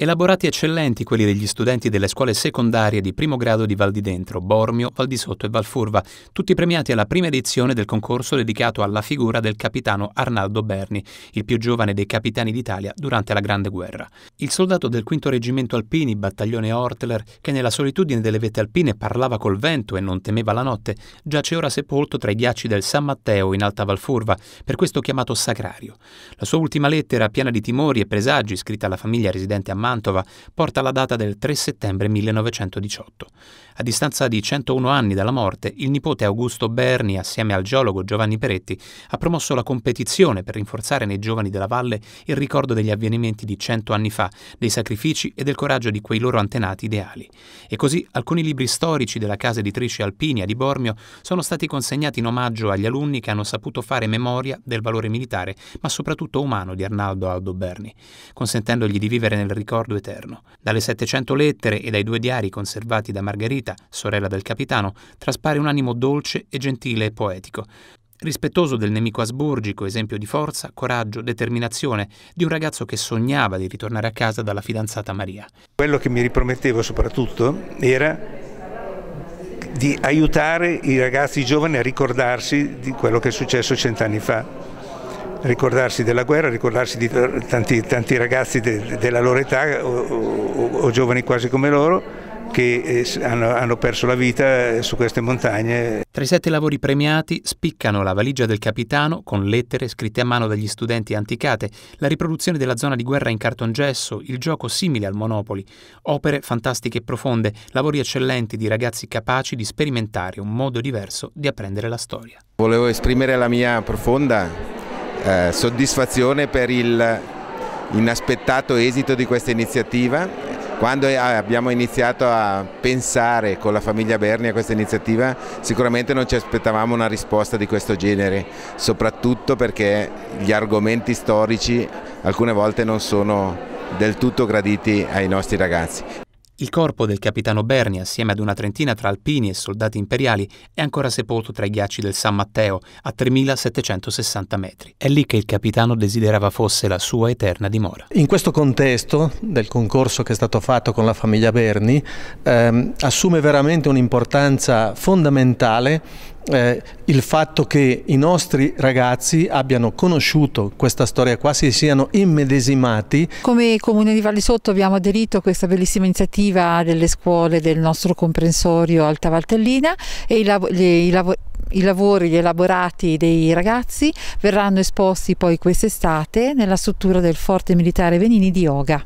Elaborati eccellenti quelli degli studenti delle scuole secondarie di primo grado di Val di Dentro, Bormio, Val di Sotto e Valfurva, tutti premiati alla prima edizione del concorso dedicato alla figura del capitano Arnaldo Berni, il più giovane dei capitani d'Italia durante la Grande Guerra. Il soldato del quinto reggimento alpini, battaglione Hortler, che nella solitudine delle vette alpine parlava col vento e non temeva la notte, giace ora sepolto tra i ghiacci del San Matteo in alta Valfurva, per questo chiamato Sacrario. La sua ultima lettera, piena di timori e presagi, scritta alla famiglia residente a Mare, Mantova porta la data del 3 settembre 1918. A distanza di 101 anni dalla morte, il nipote Augusto Berni, assieme al geologo Giovanni Peretti, ha promosso la competizione per rinforzare nei giovani della valle il ricordo degli avvenimenti di 100 anni fa, dei sacrifici e del coraggio di quei loro antenati ideali. E così alcuni libri storici della casa editrice Alpinia di Bormio sono stati consegnati in omaggio agli alunni che hanno saputo fare memoria del valore militare, ma soprattutto umano di Arnaldo Aldo Berni, consentendogli di vivere nel ricordo ricordo eterno. Dalle 700 lettere e dai due diari conservati da Margherita, sorella del capitano, traspare un animo dolce e gentile e poetico. Rispettoso del nemico asburgico, esempio di forza, coraggio, determinazione, di un ragazzo che sognava di ritornare a casa dalla fidanzata Maria. Quello che mi ripromettevo soprattutto era di aiutare i ragazzi giovani a ricordarsi di quello che è successo cent'anni fa ricordarsi della guerra, ricordarsi di tanti, tanti ragazzi de, della loro età o, o, o, giovani quasi come loro che eh, hanno, hanno perso la vita eh, su queste montagne. Tra i sette lavori premiati spiccano la valigia del capitano con lettere scritte a mano dagli studenti anticate, la riproduzione della zona di guerra in cartongesso, il gioco simile al Monopoli, opere fantastiche e profonde, lavori eccellenti di ragazzi capaci di sperimentare un modo diverso di apprendere la storia. Volevo esprimere la mia profonda eh, soddisfazione per il inaspettato esito di questa iniziativa. Quando eh, abbiamo iniziato a pensare con la famiglia Berni a questa iniziativa sicuramente non ci aspettavamo una risposta di questo genere, soprattutto perché gli argomenti storici alcune volte non sono del tutto graditi ai nostri ragazzi. Il corpo del capitano Berni, assieme ad una trentina tra alpini e soldati imperiali, è ancora sepolto tra i ghiacci del San Matteo, a 3760 metri. È lì che il capitano desiderava fosse la sua eterna dimora. In questo contesto del concorso che è stato fatto con la famiglia Berni, ehm, assume veramente un'importanza fondamentale eh, il fatto che i nostri ragazzi abbiano conosciuto questa storia qua, si siano immedesimati. Come Comune di Valle Sotto abbiamo aderito a questa bellissima iniziativa delle scuole del nostro comprensorio Alta Valtellina e i, lav lav i lavori elaborati dei ragazzi verranno esposti poi quest'estate nella struttura del Forte Militare Venini di Oga.